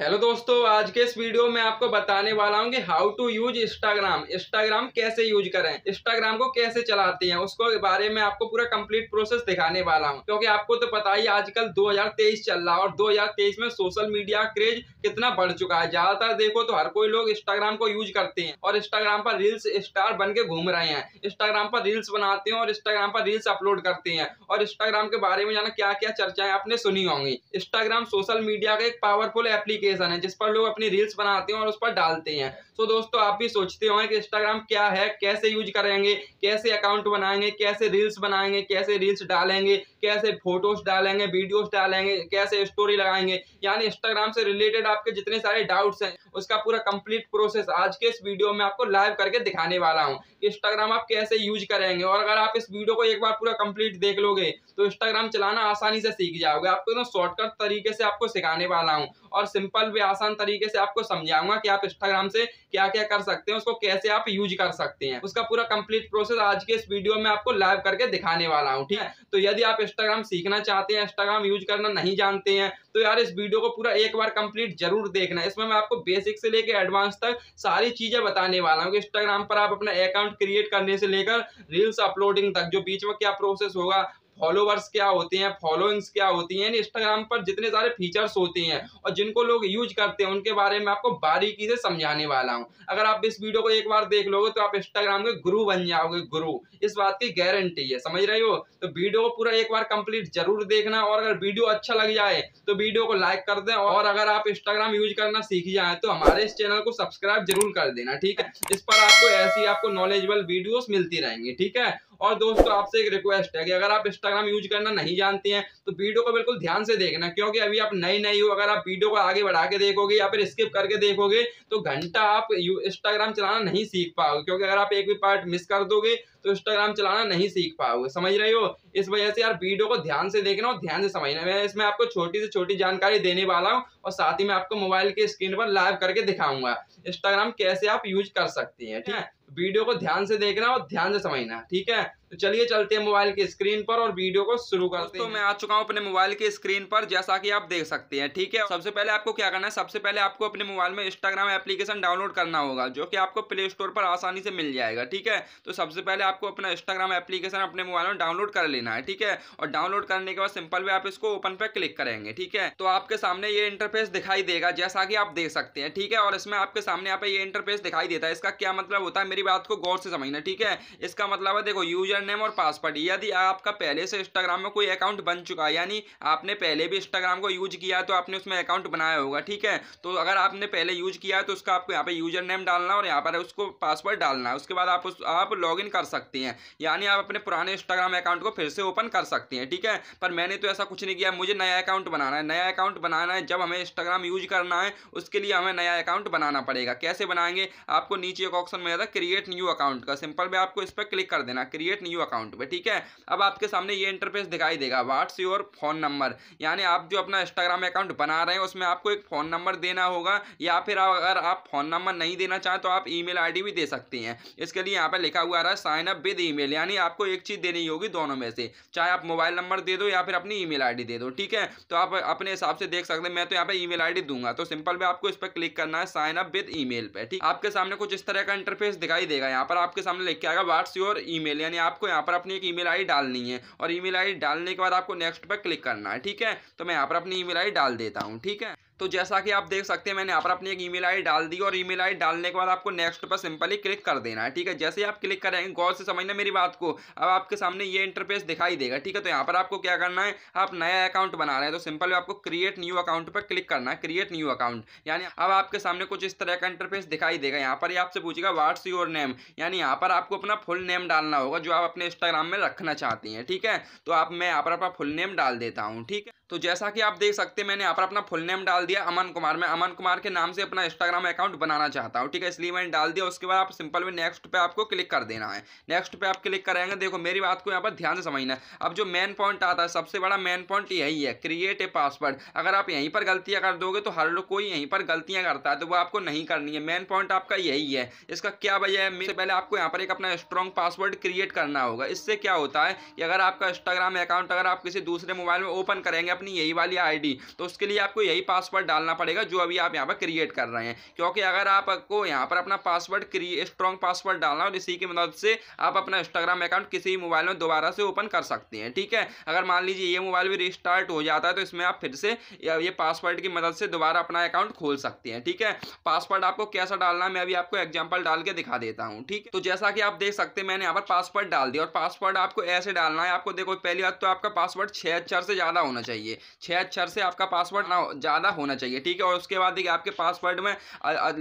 Hello दोस्तों आज के इस वीडियो में आपको बताने वाला हूँ कि how to use Instagram Instagram कैसे यूज करें इंस्टाग्राम को कैसे चलाते हैं उसको बारे में आपको पूरा कंप्लीट प्रोसेस दिखाने वाला हूँ क्योंकि आपको तो पता ही आजकल 2023 चल रहा है और 2023 में सोशल मीडिया क्रेज कितना बढ़ चुका है ज्यादातर देखो तो हर कोई लोग इंस्टाग्राम को यूज करते हैं और इंस्टाग्राम पर रील्स स्टार बन के घूम रहे हैं इंस्टाग्राम पर रील्स बनाते हैं और इंस्टाग्राम पर रील्स अपलोड करते हैं और इंस्टाग्राम के बारे में जाना क्या क्या चर्चाएं आपने सुनी होंगी इंस्टाग्राम सोशल मीडिया का एक पावरफुल एप्लीकेशन एप्लीकेशन है जिस पर लोग अपनी रील्स बनाते हैं और उस पर डालते हैं सो so, दोस्तों आप भी सोचते होंगे कि इंस्टाग्राम क्या है कैसे यूज करेंगे कैसे अकाउंट बनाएंगे कैसे रील्स बनाएंगे कैसे रील्स डालेंगे कैसे फोटोज डालेंगे वीडियोज डालेंगे कैसे स्टोरी लगाएंगे यानी इंस्टाग्राम से रिलेटेड आपके जितने सारे डाउट्स हैं उसका पूरा कंप्लीट प्रोसेस आज के इस वीडियो में आपको लाइव करके दिखाने वाला हूँ इंस्टाग्राम आप कैसे यूज करेंगे और अगर आप इस वीडियो को एक बार पूरा कंप्लीट देख लोगे तो इंस्टाग्राम चलाना आसानी से सीख जाओगे आपको एकदम शॉर्टकट तरीके से आपको सिखाने वाला हूँ और सिंपल सिंपल वे आसान तरीके से आपको समझाऊंगा कि आप इंस्टाग्राम से क्या क्या कर सकते हैं उसको कैसे आप यूज कर सकते हैं उसका पूरा कंप्लीट प्रोसेस आज के इस वीडियो में आपको लाइव करके दिखाने वाला हूँ ठीक है हाँ। तो यदि आप इंस्टाग्राम सीखना चाहते हैं इंस्टाग्राम यूज करना नहीं जानते हैं तो यार इस वीडियो को पूरा एक बार कंप्लीट जरूर देखना इसमें मैं आपको बेसिक से लेकर एडवांस तक सारी चीजें बताने वाला हूँ इंस्टाग्राम पर आप अपना अकाउंट क्रिएट करने से लेकर रील्स अपलोडिंग तक जो बीच में क्या प्रोसेस होगा फॉलोवर्स क्या होते हैं फॉलोइंग्स क्या होती हैं इंस्टाग्राम पर जितने सारे फीचर्स होते हैं और जिनको लोग यूज करते हैं उनके बारे में आपको बारीकी से समझाने वाला हूँ अगर आप इस वीडियो को एक बार देख लोगे तो आप इंस्टाग्राम के गुरु बन जाओगे गुरु इस बात की गारंटी है समझ रहे हो तो वीडियो को पूरा एक बार कंप्लीट जरूर देखना और अगर वीडियो अच्छा लग जाए तो वीडियो को लाइक कर दें और अगर आप इंस्टाग्राम यूज करना सीख जाए तो हमारे इस चैनल को सब्सक्राइब जरूर कर देना ठीक है इस पर आपको ऐसी आपको नॉलेजेबल वीडियोस मिलती रहेंगी ठीक है और दोस्तों आपसे एक रिक्वेस्ट है कि अगर आप इंस्टाग्राम यूज करना नहीं जानते हैं तो वीडियो को बिल्कुल ध्यान से देखना क्योंकि अभी आप नई नई हो अगर आप वीडियो को आगे बढ़ा के देखोगे या फिर स्किप करके देखोगे तो घंटा आप इंस्टाग्राम चलाना नहीं सीख पाओगे क्योंकि अगर आप एक भी पार्ट मिस कर दोगे तो इंस्टाग्राम चलाना नहीं सीख पाओगे समझ रहे हो इस वजह से यार वीडियो को ध्यान से देखना और ध्यान से समझना मैं इसमें आपको छोटी से छोटी जानकारी देने वाला हूँ और साथ ही मैं आपको मोबाइल के स्क्रीन पर लाइव करके दिखाऊंगा इंस्टाग्राम कैसे आप यूज कर सकते हैं ठीक है वीडियो को ध्यान से देखना और ध्यान से समझना ठीक है तो चलिए चलते हैं मोबाइल की स्क्रीन पर और वीडियो को शुरू करते हैं तो मैं आ चुका हूँ अपने मोबाइल की स्क्रीन पर जैसा कि आप देख सकते हैं ठीक है सबसे पहले आपको क्या करना है सबसे पहले आपको अपने मोबाइल में इंस्टाग्राम एप्लीकेशन डाउनलोड करना होगा जो कि आपको प्ले स्टोर पर आसानी से मिल जाएगा ठीक है तो सबसे पहले आपको अपना इंस्टाग्राम एप्लीकेशन अपने मोबाइल में डाउनलोड कर लेना है ठीक है और डाउनलोड करने के बाद सिंपल वे आप इसको ओपन पर क्लिक करेंगे ठीक है तो आपके सामने ये इंटरफेस दिखाई देगा जैसा कि आप देख सकते हैं ठीक है और इसमें आपके सामने यहाँ पे ये इंटरफेस दिखाई देता है इसका क्या मतलब होता है मेरी बात को गौर से समझना ठीक है इसका मतलब है देखो यूजर नेम और पासवर्ड यदि आपका पहले से इंस्टाग्राम में कोई अकाउंट बन चुका है यानी आपने पहले भी इंस्टाग्राम को यूज किया तो आपने उसमें अकाउंट बनाया होगा ठीक है तो अगर आपने पहले यूज किया तो उसका आपको यहाँ पर यूजर नेम डालना और यहाँ पर उसको पासवर्ड डालना है उसके बाद आप उस आप लॉग कर सकते हैं यानी आप अपने पुराने इंस्टाग्राम अकाउंट को फिर से ओपन कर सकते हैं ठीक है पर मैंने तो ऐसा कुछ नहीं किया मुझे नया अकाउंट बनाना है नया अकाउंट बनाना है जब हमें इंस्टाग्राम यूज करना है उसके लिए हमें नया अकाउंट बनाना पड़ेगा कैसे बनाएंगे आपको नीचे एक ऑप्शन मिला था क्रिएट न्यू अकाउंट का सिंपल में आपको इस पर क्लिक कर देना क्रिएट न्यू न्यू अकाउंट में ठीक है अब आपके सामने ये इंटरफेस दिखाई देगा व्हाट्स योर फोन नंबर यानी आप जो अपना इंस्टाग्राम अकाउंट बना रहे हैं उसमें आपको एक फ़ोन नंबर देना होगा या फिर अगर आप फ़ोन नंबर नहीं देना चाहें तो आप ईमेल आईडी भी दे सकते हैं इसके लिए यहाँ पर लिखा हुआ रहा है साइन अप विद ईमेल यानी आपको एक चीज़ देनी होगी दोनों में से चाहे आप मोबाइल नंबर दे दो या फिर अपनी ईमेल आईडी दे दो ठीक है तो आप अपने हिसाब से देख सकते हैं मैं तो यहाँ पर ईमेल आईडी दूंगा तो सिंपल में आपको इस पर क्लिक करना है साइन अप विद ईमेल पे ठीक आपके सामने कुछ इस तरह का इंटरफेस दिखाई देगा यहाँ पर आपके सामने लिख के आएगा व्हाट्स योर ईमेल यानी आप आपको यहाँ पर अपनी एक ईमेल आईडी डालनी है और ईमेल आईडी डालने के बाद आपको नेक्स्ट पर क्लिक करना है ठीक है तो मैं यहाँ पर अपनी ईमेल आईडी डाल देता हूँ ठीक है तो जैसा कि आप देख सकते हैं मैंने यहाँ पर अपनी एक ईमेल आईडी डाल दी और ईमेल आईडी डालने के बाद आपको नेक्स्ट पर सिंपली क्लिक कर देना है ठीक है जैसे आप क्लिक करेंगे गौर से समझना मेरी बात को अब आपके सामने ये इंटरफेस दिखाई देगा ठीक है तो यहाँ पर आपको क्या करना है आप नया अकाउंट बना रहे हैं तो सिंपल आपको क्रिएट न्यू अकाउंट पर क्लिक करना है क्रिएट न्यू अकाउंट यानी अब आपके सामने कुछ इस तरह का इंटरफेस दिखाई देगा यहाँ पर आपसे पूछेगा व्हाट्स योर नेम यानी यहाँ पर आपको अपना फुल नेम डालना होगा जो आप अपने इंस्टाग्राम में रखना चाहती हैं ठीक है तो आप मैं यहाँ पर अपना फुल नेम डाल देता हूँ ठीक है तो जैसा कि आप देख सकते हैं मैंने यहाँ पर अपना फुल नेम डाल दिया अमन कुमार मैं अमन कुमार के नाम से अपना इंस्टाग्राम अकाउंट बनाना चाहता हूँ ठीक है इसलिए मैंने डाल दिया उसके बाद आप सिंपल में नेक्स्ट पे आपको क्लिक कर देना है नेक्स्ट पे आप क्लिक करेंगे देखो मेरी बात को यहाँ पर ध्यान से समझना है अब जो मेन पॉइंट आता है सबसे बड़ा मेन पॉइंट यही है क्रिएट ए पासवर्ड अगर आप यहीं पर गलतियाँ कर दोगे तो हर लोग कोई यहीं पर गलतियाँ करता है तो वो आपको नहीं करनी है मेन पॉइंट आपका यही है इसका क्या वजह है मेरे पहले आपको यहाँ पर एक अपना स्ट्रॉन्ग पासवर्ड क्रिएट करना होगा इससे क्या होता है कि अगर आपका इंस्टाग्राम अकाउंट अगर आप किसी दूसरे मोबाइल में ओपन करेंगे अपनी यही वाली आईडी तो उसके लिए आपको यही पासवर्ड डालना पड़ेगा जो अभी आप यहाँ पर क्रिएट कर रहे हैं क्योंकि अगर आपको यहाँ पर अपना पासवर्ड स्ट्रॉन्ग पासवर्ड डालना और इसी की मदद से आप अपना इंस्टाग्राम अकाउंट किसी मोबाइल में दोबारा से ओपन कर सकते हैं ठीक है अगर मान लीजिए ये मोबाइल भी रिस्टार्ट हो जाता है तो इसमें आप फिर से ये पासवर्ड की मदद से दोबारा अपना अकाउंट खोल सकते हैं ठीक है पासवर्ड आपको कैसा डालना मैं अभी आपको एग्जाम्पल डाल के दिखा देता हूँ ठीक है तो जैसा कि आप देख सकते हैं मैंने यहाँ पर पासवर्ड डाल दिया और पासवर्ड आपको ऐसे डालना है आपको देखो पहली बात तो आपका पासवर्ड छः अक्षर से ज़्यादा होना चाहिए चाहिए छः अक्षर से आपका पासवर्ड ना ज़्यादा होना चाहिए ठीक है और उसके बाद देखिए आपके पासवर्ड में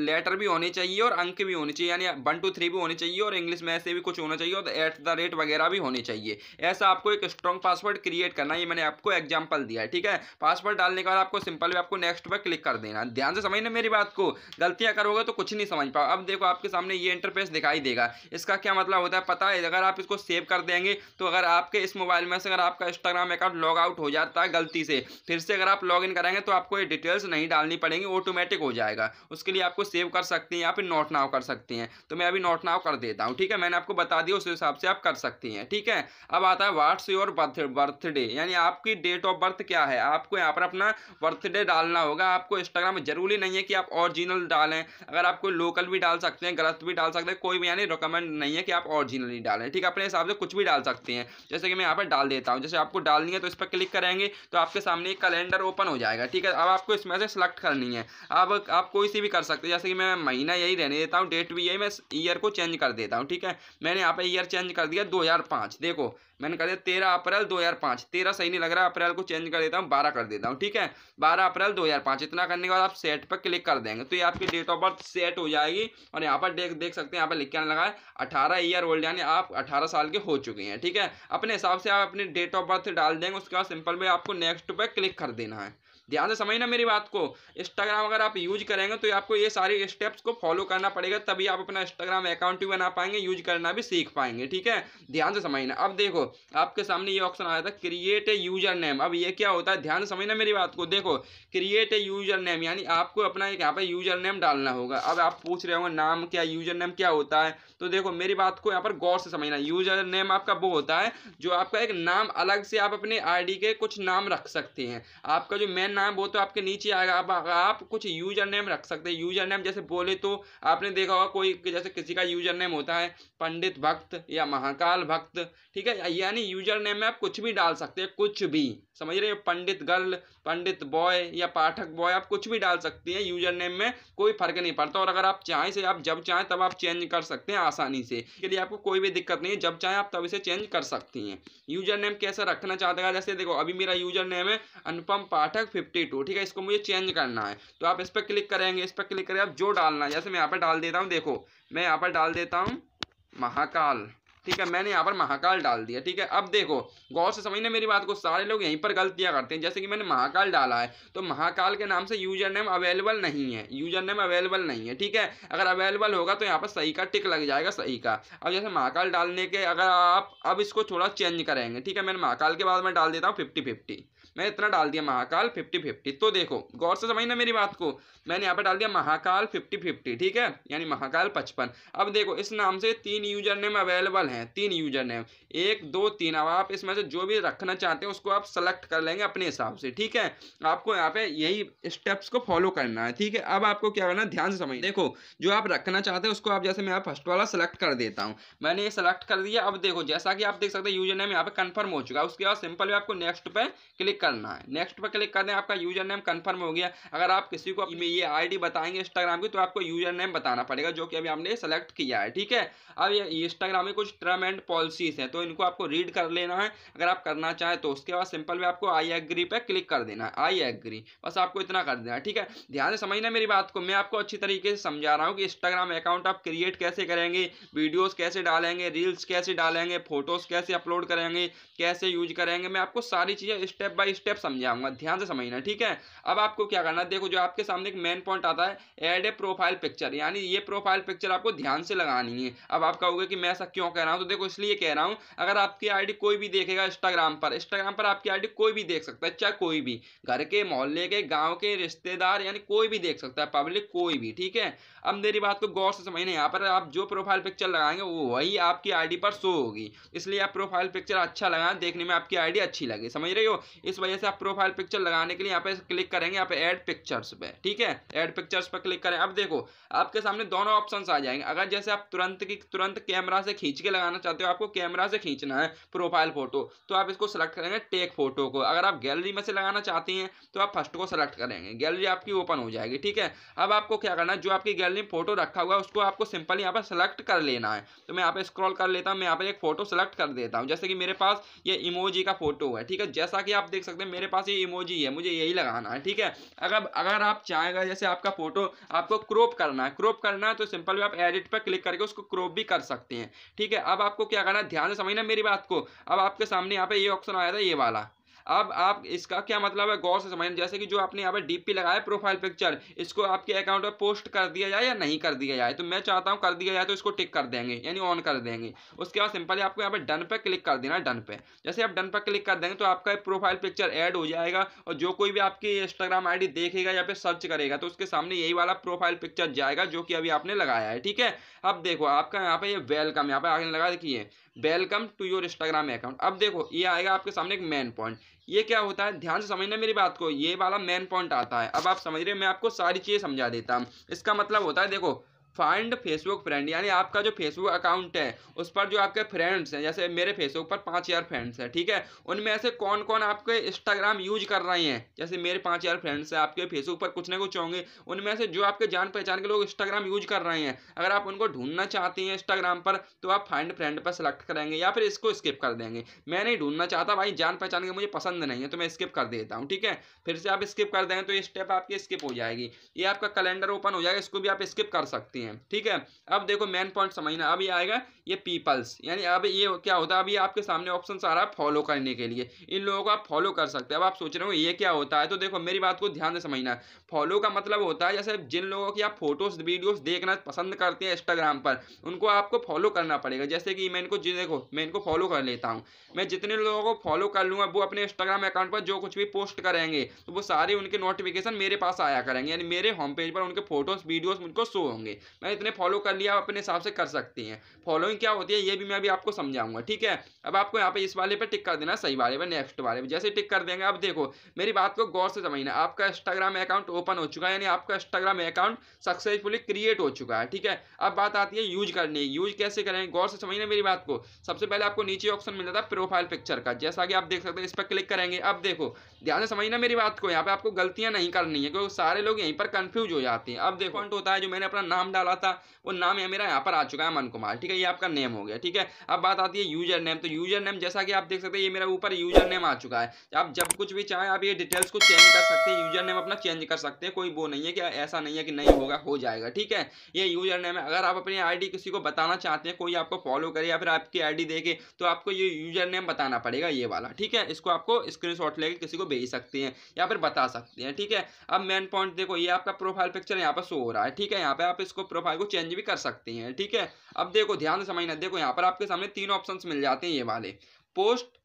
लेटर भी होने चाहिए और अंक भी होने चाहिए यानी वन टू थ्री भी होने चाहिए और इंग्लिश में ऐसे भी कुछ होना चाहिए और एट द रेट वगैरह भी होने चाहिए ऐसा आपको एक स्ट्रॉन्ग पासवर्ड क्रिएट करना ये मैंने आपको एग्जाम्पल दिया है ठीक है पासवर्ड डालने के बाद आपको सिंपल भी आपको नेक्स्ट पर क्लिक कर देना ध्यान से समझना मेरी बात को गलतियाँ करोगे तो कुछ नहीं समझ पाओ अब देखो आपके सामने ये इंटरफेस दिखाई देगा इसका क्या मतलब होता है पता है अगर आप इसको सेव कर देंगे तो अगर आपके इस मोबाइल में से अगर आपका इंस्टाग्राम अकाउंट लॉग आउट हो जाता है गलती गलती से फिर से अगर आप लॉग इन करेंगे तो आपको ये डिटेल्स नहीं डालनी पड़ेंगी ऑटोमेटिक हो जाएगा उसके लिए आपको सेव कर सकते हैं या फिर नोट नाव कर सकते हैं तो मैं अभी नोट नाव कर देता हूँ ठीक है मैंने आपको बता दिया उस हिसाब से आप कर सकती हैं ठीक है अब आता है व्हाट्स योर बर्थ बर्थडे यानी आपकी डेट ऑफ बर्थ क्या है आपको यहाँ पर अपना बर्थडे डालना होगा आपको इंस्टाग्राम में ज़रूरी नहीं है कि आप ऑरिजिनल डालें अगर आप कोई लोकल भी डाल सकते हैं गलत भी डाल सकते हैं कोई भी यानी रिकमेंड नहीं है कि आप ऑरिजिनल ही डालें ठीक है अपने हिसाब से कुछ भी डाल सकते हैं जैसे कि मैं यहाँ पर डाल देता हूँ जैसे आपको डालनी है तो इस पर क्लिक करेंगे तो आपके सामने एक कैलेंडर ओपन हो जाएगा ठीक है अब आपको इसमें से सिलेक्ट करनी है अब आप कोई सी भी कर सकते हैं जैसे कि मैं महीना यही रहने देता हूँ डेट भी यही मैं ईयर को चेंज कर देता हूँ ठीक है मैंने यहाँ पर ईयर चेंज कर दिया दो देखो मैंने कर दिया तेरह अप्रैल दो हज़ार पाँच तेरह सही नहीं लग रहा अप्रैल को चेंज कर देता हूँ बारह कर देता हूँ ठीक है बारह अप्रैल दो हज़ार पाँच इतना करने के बाद आप सेट पर क्लिक कर देंगे तो ये आपकी डेट ऑफ बर्थ सेट हो जाएगी और यहाँ पर देख देख सकते हैं यहाँ पर लिख के आने लगा है अठारह ईयर ओल्ड यानी आप अठारह साल के हो चुके हैं ठीक है अपने हिसाब से आप अपनी डेट ऑफ बर्थ डाल देंगे उसके बाद सिंपल में आपको नेक्स्ट पर क्लिक कर देना है ध्यान से समझना मेरी बात को इंस्टाग्राम अगर आप यूज करेंगे तो आपको ये सारे स्टेप्स को फॉलो करना पड़ेगा तभी आप अपना इंस्टाग्राम अकाउंट भी बना पाएंगे यूज करना भी सीख पाएंगे ठीक है ध्यान से समझना अब देखो आपके सामने ये ऑप्शन आया था क्रिएट ए यूजर नेम अब ये क्या होता है ध्यान से समझना मेरी बात को देखो क्रिएट ए यूजर नेम यानी आपको अपना एक यहाँ पर यूजर नेम डालना होगा अब आप पूछ रहे होंगे नाम क्या यूजर नेम क्या होता है तो देखो मेरी बात को यहाँ पर गौर से समझना यूजर नेम आपका वो होता है जो आपका एक नाम अलग से आप अपने आई के कुछ नाम रख सकते हैं आपका जो मेन नाम वो तो आपके नीचे आएगा अब आप कुछ यूजर नेम रख सकते हैं यूजर नेम जैसे बोले तो आपने देखा होगा कोई जैसे किसी का यूजर नेम होता है पंडित भक्त या महाकाल भक्त ठीक है यानी यूजर नेम में आप कुछ भी डाल सकते हैं कुछ भी समझ रहे हो पंडित गर्ल पंडित बॉय या पाठक बॉय आप कुछ भी डाल सकती हैं यूजर नेम में कोई फर्क नहीं पड़ता और अगर आप चाहें से आप जब चाहें तब आप चेंज कर सकते हैं आसानी से इसके लिए आपको कोई भी दिक्कत नहीं है जब चाहें आप तब इसे चेंज कर सकती हैं यूजर नेम कैसा रखना चाहते हैं जैसे देखो अभी मेरा यूजर नेम है अनुपम पाठक फिफ्टी टू ठीक है इसको मुझे चेंज करना है तो आप इस पर क्लिक करेंगे इस पर क्लिक करें आप जो डालना है जैसे मैं यहाँ पर डाल देता हूँ देखो मैं यहाँ पर डाल देता हूँ महाकाल ठीक है मैंने यहाँ पर महाकाल डाल दिया ठीक है अब देखो गौर से समझने मेरी बात को सारे लोग यहीं पर गलतियाँ करते हैं जैसे कि मैंने महाकाल डाला है तो महाकाल के नाम से यूजर नेम अवेलेबल नहीं है यूजर नेम अवेलेबल नहीं है ठीक है अगर अवेलेबल होगा तो यहाँ पर सही का टिक लग जाएगा सही का अब जैसे महाकाल डालने के अगर आप अब इसको थोड़ा चेंज करेंगे ठीक है मैंने महाकाल के बाद में डाल देता हूँ फिफ्टी फिफ्टी मैंने इतना डाल दिया महाकाल फिफ्टी फिफ्टी तो देखो गौर से समझना मेरी बात को मैंने यहाँ पर डाल दिया महाकाल फिफ्टी फिफ्टी ठीक है यानी महाकाल पचपन अब देखो इस नाम से तीन यूजर नेम अवेलेबल हैं तीन यूजर नेम एक दो तीन अब आप इसमें से जो भी रखना चाहते हैं उसको आप सेलेक्ट कर लेंगे अपने हिसाब से ठीक है आपको यहाँ पे यही स्टेप्स को फॉलो करना है ठीक है अब आपको क्या करना ध्यान से समझ देखो जो आप रखना चाहते हैं उसको आप जैसे मैं फर्स्ट वाला सेलेक्ट कर देता हूँ मैंने ये सेलेक्ट कर दिया अब देखो जैसा कि आप देख सकते हैं यूजर नेम यहाँ पे कन्फर्म हो चुका है उसके बाद सिंपल आपको नेक्स्ट पर क्लिक करना है नेक्स्ट पर क्लिक कर दें आपका यूजर नेम कन्फर्म हो गया अगर आप किसी को ये आई बताएंगे इंस्टाग्राम की तो आपको यूजर नेम बताना पड़ेगा जो कि अभी हमने सेलेक्ट किया है ठीक है अब ये इंस्टाग्राम में कुछ टर्म एंड पॉलिसीज़ हैं तो इनको आपको रीड कर लेना है अगर आप करना चाहें तो उसके बाद सिंपल में आपको आई एग्री पर क्लिक कर देना है आई एग्री बस आपको इतना कर देना है ठीक है ध्यान से समझना मेरी बात को मैं आपको अच्छी तरीके से समझा रहा हूँ कि इंस्टाग्राम अकाउंट आप क्रिएट कैसे करेंगे वीडियोज़ कैसे डालेंगे रील्स कैसे डालेंगे फोटोज़ कैसे अपलोड करेंगे कैसे यूज करेंगे मैं आपको सारी चीज़ें स्टेप बाय स्टेप समझाऊंगा ध्यान से समझना ठीक है अब आपको क्या करना देखो जो आपके सामने एक मेन पॉइंट आता है एड ए प्रोफाइल पिक्चर यानी ये प्रोफाइल पिक्चर आपको ध्यान से लगानी है अब आप कहोगे कि मैं ऐसा क्यों कह रहा हूँ तो देखो इसलिए कह रहा हूँ अगर आपकी आईडी कोई भी देखेगा इंस्टाग्राम पर इंस्टाग्राम पर आपकी आईडी कोई भी देख सकता है चाहे कोई भी घर के मोहल्ले के गाँव के रिश्तेदार यानी कोई भी देख सकता है पब्लिक कोई भी ठीक है अब मेरी बात को गौर से समझना यहाँ पर आप जो प्रोफाइल पिक्चर लगाएंगे वो वही आपकी आई पर शो होगी इसलिए आप प्रोफाइल पिक्चर अच्छा लगाएं देखने में आपकी आई अच्छी लगे समझ रहे हो इस वजह से आप प्रोफाइल पिक्चर लगाने के लिए यहाँ पे क्लिक करेंगे यहाँ पे ऐड पिक्चर्स पे ठीक है ऐड पिक्चर्स पर क्लिक करें अब देखो आपके सामने दोनों ऑप्शंस आ जाएंगे अगर जैसे आप तुरंत की तुरंत कैमरा से खींच के लगाना चाहते हो आपको कैमरा से खींचना है प्रोफाइल फोटो तो आप इसको सेलेक्ट करेंगे टेक फोटो को अगर आप गैलरी में से लगाना चाहती हैं तो आप फर्स्ट को सेलेक्ट करेंगे गैलरी आपकी ओपन हो जाएगी ठीक है अब आपको क्या करना है जो आपकी गैलरी में फोटो रखा हुआ है उसको आपको सिंपल यहाँ पर सेलेक्ट कर लेना है तो मैं यहाँ पे स्क्रॉल कर लेता हूँ मैं यहाँ पर एक फोटो सेलेक्ट कर देता हूँ जैसे कि मेरे पास ये इमोजी का फोटो है ठीक है जैसा कि आप देख सकते सकते हैं मेरे पास ये इमोजी है मुझे यही लगाना है ठीक है अगर अगर आप चाहेगा जैसे आपका फोटो आपको क्रॉप करना है क्रॉप करना है तो सिंपल आप एडिट पर क्लिक करके उसको क्रॉप भी कर सकते हैं ठीक है अब आपको क्या करना है ध्यान से समझना मेरी बात को अब आपके सामने यहाँ पे ये ऑप्शन आया था ये वाला अब आप इसका क्या मतलब है गौर से समझना जैसे कि जो आपने यहाँ पर डीपी लगाया प्रोफाइल पिक्चर इसको आपके अकाउंट पर पोस्ट कर दिया जाए या नहीं कर दिया जाए तो मैं चाहता हूँ कर दिया जाए तो इसको टिक कर देंगे यानी ऑन कर देंगे उसके बाद सिंपली आपको यहाँ पर डन पर क्लिक कर देना डन पे जैसे आप डन पर क्लिक कर देंगे तो आपका प्रोफाइल पिक्चर ऐड हो जाएगा और जो कोई भी आपकी इंस्टाग्राम आई देखेगा या फिर सर्च करेगा तो उसके सामने यही वाला प्रोफाइल पिक्चर जाएगा जो कि अभी आपने लगाया है ठीक है अब देखो आपका यहाँ पे ये वेलकम यहाँ पर आगे लगा देखिए welcome to your Instagram account अब देखो ये आएगा आपके सामने एक मेन पॉइंट ये क्या होता है ध्यान से समझना मेरी बात को ये वाला मेन पॉइंट आता है अब आप समझ रहे मैं आपको सारी चीज़ें समझा देता हूँ इसका मतलब होता है देखो फाइंड फेसबुक फ्रेंड यानी आपका जो फेसबुक अकाउंट है उस पर जो आपके फ्रेंड्स हैं जैसे मेरे फेसबुक पर पाँच हज़ार फ्रेंड्स हैं ठीक है उनमें से कौन कौन आपके इंस्टाग्राम यूज कर रहे हैं जैसे मेरे पाँच हज़ार फ्रेंड्स हैं आपके फेसबुक पर कुछ ना कुछ होंगे उनमें से जो आपके जान पहचान के लोग इंस्टाग्राम यूज कर रहे हैं अगर आप उनको ढूंढना चाहते हैं इंस्टाग्राम पर तो आप फाइंड फ्रेंड पर सेलेक्ट करेंगे या फिर इसको स्किप कर देंगे मैं नहीं ढूंढना चाहता भाई जान पहचान के मुझे पसंद नहीं है तो मैं स्किप कर देता हूँ ठीक है फिर से आप स्किप कर देंगे तो ये स्टेप आपकी स्किप हो जाएगी ये आपका कैलेंडर ओपन हो जाएगा इसको भी आप स्किप कर सकते हैं होती हैं ठीक है अब देखो मेन पॉइंट समझना अब ये आएगा ये पीपल्स यानी अब ये क्या होता है अब ये आपके सामने ऑप्शन आ रहा है फॉलो करने के लिए इन लोगों को आप फॉलो कर सकते हैं अब आप सोच रहे हो ये क्या होता है तो देखो मेरी बात को ध्यान से समझना फॉलो का मतलब होता है जैसे जिन लोगों की आप फोटोज वीडियोज देखना पसंद करते हैं इंस्टाग्राम पर उनको आपको फॉलो करना पड़ेगा जैसे कि मैं इनको देखो मैं इनको फॉलो कर लेता हूँ मैं जितने लोगों को फॉलो कर लूँगा वो अपने इंस्टाग्राम अकाउंट पर जो कुछ भी पोस्ट करेंगे तो वो सारे उनके नोटिफिकेशन मेरे पास आया करेंगे यानी मेरे होम पेज पर उनके फोटोज वीडियोज मुझको शो होंगे मैं इतने फॉलो कर लिया आप अपने हिसाब से कर सकती हैं फॉलोइंग क्या होती है ये भी मैं अभी आपको समझाऊंगा ठीक है अब आपको यहाँ पे इस वाले पे टिक कर देना सही वाले पे नेक्स्ट वाले पे जैसे टिक कर देंगे अब देखो मेरी बात को गौर से समझना आपका इंस्टाग्राम अकाउंट ओपन हो चुका है यानी आपका इंस्टाग्राम अकाउंट सक्सेसफुली क्रिएट हो चुका है ठीक है अब बात आती है यूज करने की यूज कैसे करें गौर से समझना मेरी बात को सबसे पहले आपको नीचे ऑप्शन मिल जाता है प्रोफाइल पिक्चर का जैसा कि आप देख सकते हैं इस पर क्लिक करेंगे अब देखो ध्यान से समझना मेरी बात को यहाँ पे आपको गलतियां नहीं करनी है क्योंकि सारे लोग यहीं पर कंफ्यूज हो जाते हैं अब देखो होता है जो मैंने अपना नाम डाल डाला था वो नाम है मेरा यहाँ पर आ चुका है अमन कुमार ठीक है ये आपका नेम हो गया ठीक है अब बात आती है यूजर नेम तो यूजर नेम जैसा कि आप देख सकते हैं ये मेरा ऊपर यूजर नेम आ चुका है आप जब कुछ भी चाहें आप ये डिटेल्स को चेंज कर सकते हैं यूजर नेम अपना चेंज कर सकते हैं कोई वो नहीं है कि ऐसा नहीं है कि नहीं होगा हो जाएगा ठीक है ये यूजर नेम है अगर आप अपनी आई किसी को बताना चाहते हैं कोई आपको फॉलो करे या फिर आपकी आईडी देखे तो आपको ये यूजर नेम बताना पड़ेगा ये वाला ठीक है इसको आपको स्क्रीन शॉट किसी को भेज सकते हैं या फिर बता सकते हैं ठीक है अब मेन पॉइंट देखो ये आपका प्रोफाइल पिक्चर यहाँ पर शो हो रहा है ठीक है यहाँ पे आप इसको प्रोफाइल को चेंज भी कर सकते हैं ठीक है अब देखो ध्यान से समझना देखो यहाँ पर आपके सामने तीन ऑप्शन मिल जाते हैं ये वाले पोस्ट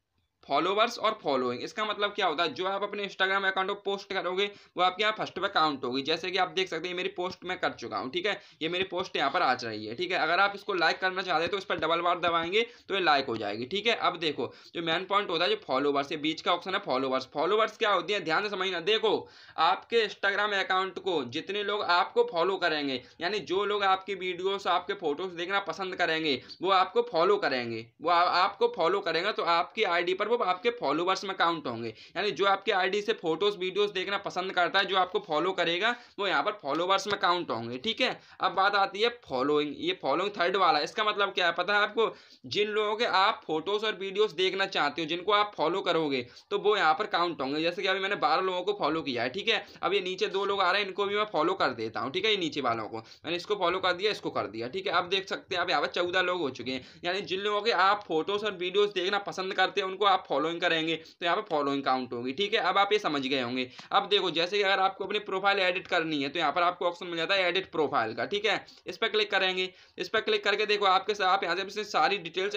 फॉलोवर्स और फॉलोइंग इसका मतलब क्या होता है जो आप अपने इंस्टाग्राम अकाउंट पर पोस्ट करोगे वो आपके यहाँ फर्स्ट पर काउंट होगी जैसे कि आप देख सकते हैं मेरी पोस्ट मैं कर चुका हूँ ठीक है ये मेरी पोस्ट यहाँ पर आ रही है ठीक है अगर आप इसको लाइक करना चाहते हैं तो इस पर डबल बार दबाएंगे तो ये लाइक हो जाएगी ठीक है अब देखो जो मेन पॉइंट होता है जो फॉलोवर्स है बीच का ऑप्शन है फॉलोवर्स फॉलोवर्स क्या होती है ध्यान से समझना देखो आपके इंस्टाग्राम अकाउंट को जितने लोग आपको फॉलो करेंगे यानी जो लोग आपकी वीडियोस आपके फोटोज देखना पसंद करेंगे वो आपको फॉलो करेंगे वो आ, आपको फॉलो करेंगे तो आपकी आईडी पर वो लोग आपके फॉलोवर्स में काउंट होंगे यानी जो आपके आईडी से फोटोज वीडियोस देखना पसंद करता है जो आपको फॉलो करेगा वो यहाँ पर फॉलोवर्स में काउंट होंगे ठीक है अब बात आती है फॉलोइंग ये फॉलोइंग थर्ड वाला इसका मतलब क्या है पता है आपको जिन लोगों के आप फोटोज और वीडियोज देखना चाहते हो जिनको आप फॉलो करोगे तो वो यहाँ पर काउंट होंगे जैसे कि अभी मैंने बारह लोगों को फॉलो किया है ठीक है अब ये नीचे दो लोग आ रहे हैं इनको भी मैं फॉलो कर देता हूँ ठीक है ये नीचे वालों को मैंने इसको फॉलो कर दिया इसको कर दिया ठीक है अब देख सकते हैं अब यहाँ पर चौदह लोग हो चुके हैं यानी जिन लोगों के आप फोटोज और वीडियोज देखना पसंद करते हैं उनको आप आप फॉलोइंग करेंगे तो यहाँ पर फॉलोइंग काउंट होगी ठीक है अब आप ये समझ गए होंगे अब देखो जैसे कि अगर आपको अपनी प्रोफाइल एडिट करनी है तो यहाँ पर आपको ऑप्शन मिल जाता है एडिट प्रोफाइल का ठीक है इस पर क्लिक करेंगे इस पर क्लिक करके देखो आपके आप यहाँ से सारी डिटेल्स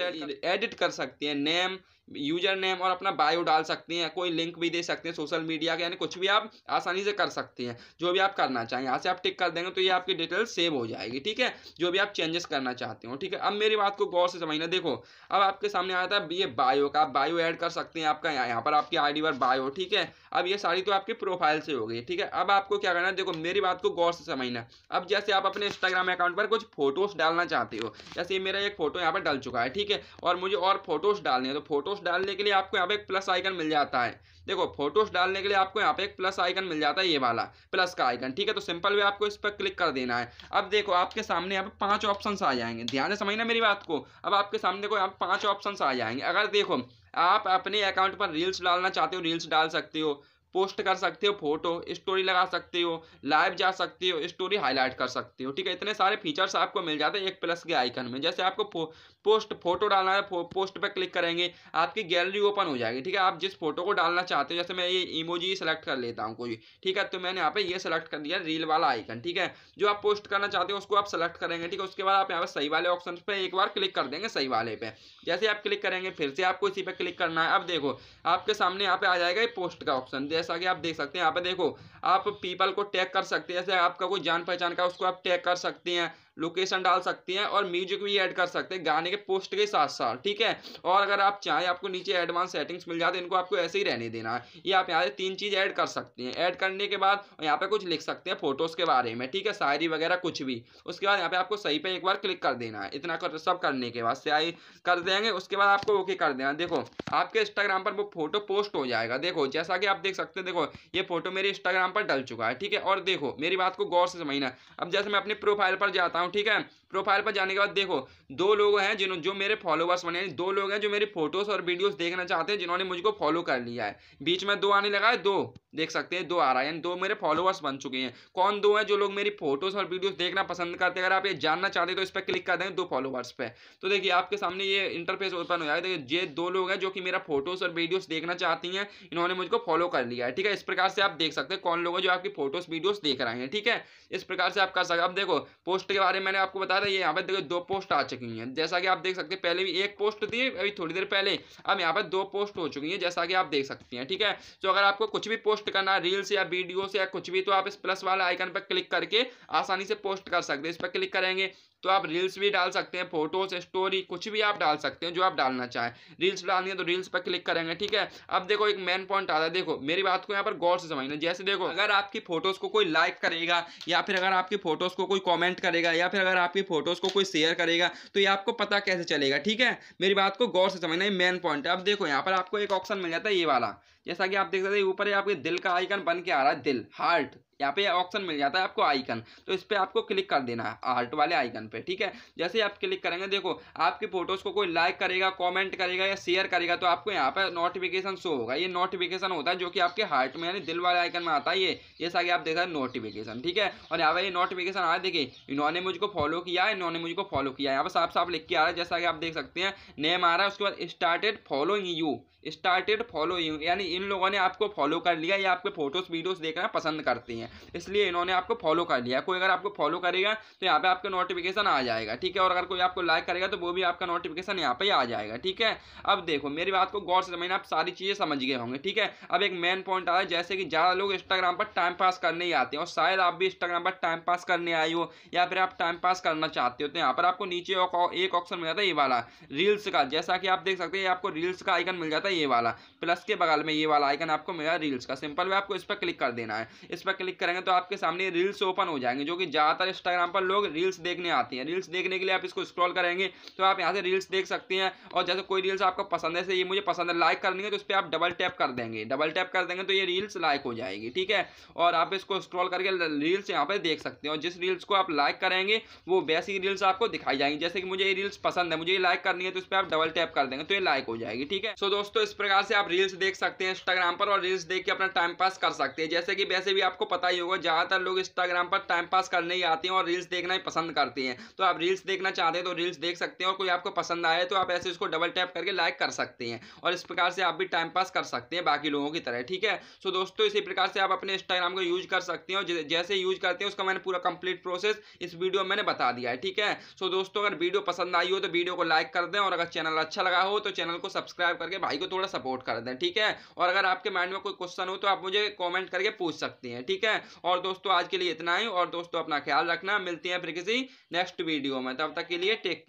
एडिट कर सकते हैं नेम यूजर नेम और अपना बायो डाल सकती हैं कोई लिंक भी दे सकते हैं सोशल मीडिया के यानी कुछ भी आप आसानी से कर सकते हैं जो भी आप करना चाहें यहाँ से आप टिक कर देंगे तो ये आपकी डिटेल सेव हो जाएगी ठीक है जो भी आप चेंजेस करना चाहते हो ठीक है अब मेरी बात को गौर से समझना देखो अब आपके सामने आया था ये बायो का आप बायो ऐड कर सकते हैं आपका यहाँ यहाँ पर आपकी आई पर बायो ठीक है अब ये सारी तो आपकी प्रोफाइल से हो गई ठीक है अब आपको क्या करना है देखो मेरी बात को गौर से समझना अब जैसे आप अपने इंस्टाग्राम अकाउंट पर कुछ फोटोज़ डालना चाहते हो जैसे मेरा एक फोटो यहाँ पर डल चुका है ठीक है और मुझे और फोटोज़ डालने हैं तो फोटोज़ फोटोज डालने के लिए आपको यहाँ पे एक प्लस आइकन मिल जाता है देखो फोटोज डालने के लिए आपको यहाँ पे एक प्लस आइकन मिल जाता है ये वाला प्लस का आइकन ठीक है तो सिंपल वे आपको इस पर क्लिक कर देना है अब देखो आपके सामने यहाँ पे पांच ऑप्शन आ जाएंगे ध्यान से समझना मेरी बात को अब आपके सामने देखो यहाँ पे पांच ऑप्शन आ जाएंगे अगर देखो आप अपने अकाउंट पर रील्स डालना चाहते हो रील्स डाल सकते हो पोस्ट कर सकते हो फोटो स्टोरी लगा सकते हो लाइव जा सकते हो स्टोरी हाईलाइट कर सकते हो ठीक है इतने सारे फीचर्स आपको मिल जाते हैं एक प्लस के आइकन में जैसे आपको फो, पोस्ट फोटो डालना है फो, पोस्ट पर क्लिक करेंगे आपकी गैलरी ओपन हो जाएगी ठीक है आप जिस फोटो को डालना चाहते हो जैसे मैं ये इमोजी सेलेक्ट कर लेता हूँ कोई ठीक है तो मैंने यहाँ पे ये सेलेक्ट कर दिया रील वाला आइकन ठीक है जो आप पोस्ट करना चाहते हो उसको आप सेलेक्ट करेंगे ठीक है उसके बाद आप यहाँ पे सही वाले ऑप्शन पर एक बार क्लिक कर देंगे सही वाले पे जैसे आप क्लिक करेंगे फिर से आपको इसी पर क्लिक करना है अब देखो आपके सामने यहाँ पे आ जाएगा ये पोस्ट का ऑप्शन जैसा कि आप देख सकते हैं यहाँ पे देखो आप पीपल को टैग कर सकते हैं जैसे आपका कोई जान पहचान का उसको आप टैग कर सकते हैं लोकेशन डाल सकती हैं और म्यूजिक भी ऐड कर सकते हैं गाने के पोस्ट के साथ साथ ठीक है और अगर आप चाहें आपको नीचे एडवांस सेटिंग्स मिल जाते हैं इनको आपको ऐसे ही रहने देना है ये आप यहाँ से तीन चीज़ ऐड कर सकती हैं ऐड करने के बाद यहाँ पर कुछ लिख सकते हैं फोटोज़ के बारे में ठीक है शायरी वगैरह कुछ भी उसके बाद यहाँ पे आपको सही पे एक बार क्लिक कर देना है इतना कर सब करने के बाद सही कर देंगे उसके बाद आपको ओके कर देना देखो आपके इंस्टाग्राम पर वो फोटो पोस्ट हो जाएगा देखो जैसा कि आप देख सकते हैं देखो ये फोटो मेरे इंस्टाग्राम पर डल चुका है ठीक है और देखो मेरी बात को गौर से समझना अब जैसे मैं अपने प्रोफाइल पर जाता हूँ ठीक है प्रोफाइल पर जाने के बाद देखो दो लोग हैं जिन्हों जो मेरे फॉलोवर्स बने दो लोग हैं जो मेरी फोटोज और वीडियोज देखना चाहते हैं जिन्होंने मुझको फॉलो कर लिया है बीच में दो आने लगा है दो देख सकते हैं दो आ रहा है दो मेरे फॉलोवर्स बन चुके हैं कौन दो हैं जो लोग मेरी फोटोज और वीडियोज देखना पसंद करते हैं अगर आप ये जानना चाहते हैं तो इस पर क्लिक कर देंगे दो फॉलोवर्स पे तो देखिए आपके सामने ये इंटरफेस ओपन हो जाए देखिए ये दो लोग हैं जो कि मेरा फोटोज और वीडियोज देखना चाहती हैं इन्होंने मुझको फॉलो कर लिया है ठीक है इस प्रकार से आप देख सकते हैं कौन लोग हैं जो आपकी फोटोज वीडियोज देख रहे हैं ठीक है इस प्रकार से आप कर सकते अब देखो पोस्ट के बाद बारे में मैंने आपको बताया था ये यहाँ पर देखो दो पोस्ट आ चुकी हैं जैसा कि आप देख सकते हैं पहले भी एक पोस्ट थी अभी थोड़ी देर पहले अब यहाँ पर दो पोस्ट हो चुकी हैं जैसा कि आप देख सकते हैं ठीक है तो अगर आपको कुछ भी पोस्ट करना है रील्स या वीडियो से या कुछ भी तो आप इस प्लस वाला आइकन पर क्लिक करके आसानी से पोस्ट कर सकते हैं इस पर क्लिक करेंगे तो आप रील्स भी डाल सकते हैं फोटोज स्टोरी कुछ भी आप डाल सकते हैं जो आप डालना चाहें रील्स डालनी है तो रील्स पर क्लिक करेंगे ठीक है अब देखो एक मेन पॉइंट आता है देखो मेरी बात को यहाँ पर गौर से समझना जैसे देखो अगर आपकी फोटोज को कोई लाइक करेगा या फिर अगर आपकी फोटोज को कोई कॉमेंट करेगा या फिर अगर आपकी फोटोज को कोई शेयर करेगा तो ये आपको पता कैसे चलेगा ठीक है मेरी बात को गौर से समझना ये मेन पॉइंट है अब देखो यहाँ पर आपको एक ऑप्शन मिल जाता है ये वाला जैसा कि आप देख सकते हैं ऊपर ये आपके दिल का आइकन बन के आ रहा है दिल हार्ट यहाँ पे ऑप्शन मिल जाता है आपको आइकन तो इस पर आपको क्लिक कर देना है हार्ट वाले आइकन पे ठीक है जैसे आप क्लिक करेंगे देखो आपकी फोटोज़ को कोई लाइक करेगा कमेंट करेगा या शेयर करेगा तो आपको यहाँ पर नोटिफिकेशन शो होगा ये नोटिफिकेशन होता है जो कि आपके हार्ट में यानी दिल वाले आइकन में आता है ये जैसा कि आप देख हैं नोटिफिकेशन ठीक है और यहाँ पर ये नोटिफिकेशन आ देखिए इन्होंने मुझको फॉलो किया इन्होंने मुझको फॉलो किया यहाँ पर साफ साफ लिख के आ रहा है जैसा कि आप देख सकते हैं नेम आ रहा है उसके बाद started following you started following यानी इन लोगों ने आपको फॉलो कर लिया या आपके फोटोज़ वीडियोस देखना पसंद करती हैं इसलिए इन्होंने आपको फॉलो कर लिया कोई अगर आपको फॉलो करेगा तो यहाँ पे आपका नोटिफिकेशन आ जाएगा ठीक है और अगर कोई आपको लाइक करेगा तो वो भी आपका नोटिफिकेशन यहाँ पर आ जाएगा ठीक है अब देखो मेरी बात को गौर से समझना आप सारी चीज़ें समझ गए होंगे ठीक है अब एक मेन पॉइंट आ रहा है जैसे कि ज़्यादा लोग इंस्टाग्राम पर टाइम पास करने ही आते हैं और शायद आप भी इंस्टाग्राम पर टाइम पास करने आई हो या फिर आप टाइम पास करना चाहते हो तो यहाँ पर आपको नीचे एक ऑप्शन मिल जाता है ये वाला रील्स का जैसा कि आप देख सकते हैं आपको रील्स का आइकन मिल जाता है ये वाला प्लस के बगल में ये वाला आइकन आपको मिला रील्स का सिंपल वे आपको इस पर क्लिक कर देना है इस पर क्लिक करेंगे तो आपके सामने रील्स ओपन हो जाएंगे जो कि ज़्यादातर इंस्टाग्राम पर लोग रील्स देखने आते हैं रील्स देखने के लिए आप इसको स्क्रॉल करेंगे तो आप यहाँ से रील्स देख सकते हैं और जैसे कोई रील्स आपको पसंद है से ये मुझे पसंद है लाइक करनी है तो उस पर आप डबल टैप कर देंगे डबल टैप कर देंगे तो ये रील्स लाइक हो जाएगी ठीक है और आप इसको स्क्रॉल करके रील्स यहाँ पर देख सकते हैं और जिस रील्स को आप लाइक करेंगे वो वैसी रील्स आपको दिखाई जाएंगी जैसे कि मुझे ये रील्स पसंद है मुझे ये लाइक करनी है तो उस पर आप डबल टैप कर देंगे तो ये लाइक हो जाएगी ठीक है सो दोस्तों इस प्रकार से आप रील्स देख सकते हैं इंस्टाग्राम पर और रील्स देख के अपना टाइम पास कर सकते हैं जैसे कि वैसे भी आपको पता ही होगा ज़्यादातर लोग इंस्टाग्राम पर टाइम पास करने ही आते हैं और रील्स देखना ही पसंद करते हैं तो आप रील्स देखना चाहते हैं तो रील्स देख सकते हैं और कोई आपको पसंद आए तो आप ऐसे उसको डबल टैप करके लाइक कर सकते हैं और इस प्रकार से आप भी टाइम पास कर सकते हैं बाकी लोगों की तरह ठीक है सो दोस्तों इसी प्रकार से आप अपने इंस्टाग्राम को यूज कर सकते हैं जैसे यूज करते हैं उसका मैंने पूरा कंप्लीट प्रोसेस इस वीडियो में मैंने बता दिया है ठीक है सो दोस्तों अगर वीडियो पसंद आई हो तो वीडियो को लाइक कर दें और अगर चैनल अच्छा लगा हो तो चैनल को सब्सक्राइब करके भाई को थोड़ा सपोर्ट कर दें ठीक है और अगर आपके माइंड में कोई क्वेश्चन हो तो आप मुझे कॉमेंट करके पूछ सकते हैं ठीक है और दोस्तों आज के लिए इतना ही और दोस्तों अपना ख्याल रखना मिलते हैं फिर किसी नेक्स्ट वीडियो में तब तक के लिए टेक